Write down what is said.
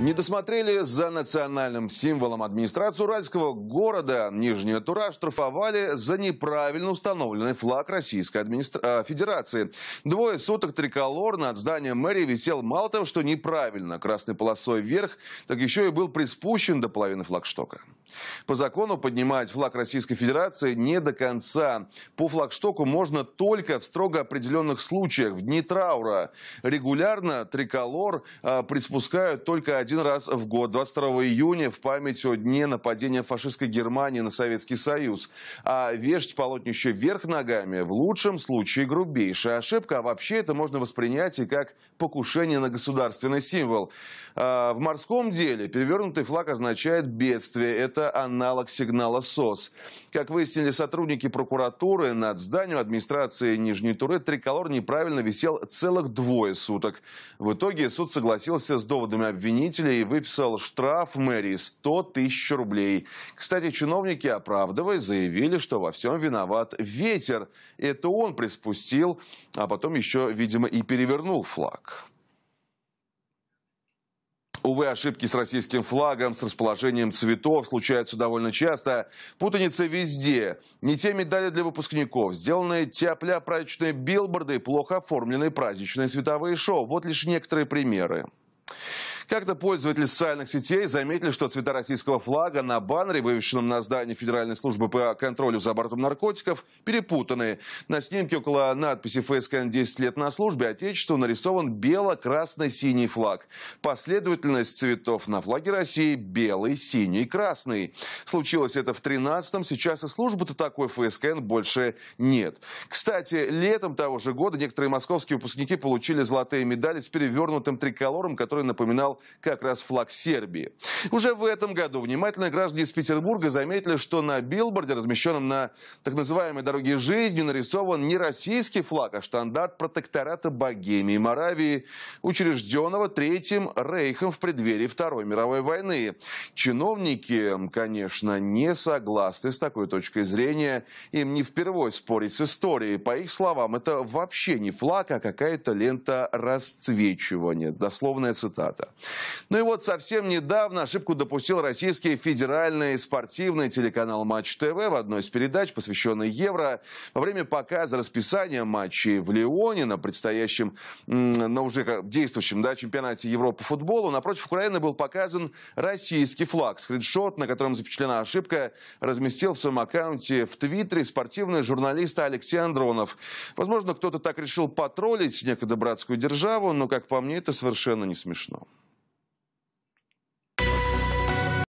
Не досмотрели за национальным символом администрацию уральского города. Нижнюю Тура штрафовали за неправильно установленный флаг Российской администра... Э, Федерации. Двое суток триколорно от здания мэрии висел мало того, что неправильно красной полосой вверх, так еще и был приспущен до половины флагштока. По закону поднимать флаг Российской Федерации не до конца. По флагштоку можно только в строго определенных случаях, в дни траура. Регулярно триколор а, приспускают только один один раз в год, 22 июня, в память о дне нападения фашистской Германии на Советский Союз. А вешать полотнище вверх ногами в лучшем случае грубейшая ошибка, а вообще это можно воспринять и как покушение на государственный символ. А в морском деле перевернутый флаг означает бедствие. Это аналог сигнала СОС. Как выяснили сотрудники прокуратуры, над зданием администрации Нижней Туры триколор неправильно висел целых двое суток. В итоге суд согласился с доводами обвинителя жителей выписал штраф мэрии 100 тысяч рублей. Кстати, чиновники, оправдываясь, заявили, что во всем виноват ветер. Это он приспустил, а потом еще, видимо, и перевернул флаг. Увы, ошибки с российским флагом, с расположением цветов случаются довольно часто. Путаница везде. Не те медали для выпускников, сделанные тяпля праздничные билборды и плохо оформленные праздничные световые шоу. Вот лишь некоторые примеры. Как-то пользователи социальных сетей заметили, что цвета российского флага на баннере, вывешенном на здании Федеральной службы по контролю за оборотом наркотиков, перепутаны. На снимке около надписи «ФСКН 10 лет на службе» Отечеству нарисован бело-красно-синий флаг. Последовательность цветов на флаге России – белый, синий, красный. Случилось это в 13-м, сейчас и службы-то такой ФСКН больше нет. Кстати, летом того же года некоторые московские выпускники получили золотые медали с перевернутым триколором, который напоминал как раз флаг Сербии. Уже в этом году внимательные граждане из Петербурга заметили, что на билборде, размещенном на так называемой дороге жизни, нарисован не российский флаг, а штандарт протектората Богемии и Моравии, учрежденного Третьим Рейхом в преддверии Второй мировой войны. Чиновники, конечно, не согласны с такой точкой зрения. Им не впервой спорить с историей. По их словам, это вообще не флаг, а какая-то лента расцвечивания. Дословная цитата. Ну и вот совсем недавно ошибку допустил российский федеральный спортивный телеканал «Матч ТВ» в одной из передач, посвященной Евро. Во время показа расписания матчей в Лионе на предстоящем, на уже действующем да, чемпионате Европы по футболу, напротив Украины был показан российский флаг. Скриншот, на котором запечатлена ошибка, разместил в своем аккаунте в Твиттере спортивный журналист Алексей Андронов. Возможно, кто-то так решил потроллить некогда братскую державу, но, как по мне, это совершенно не смешно.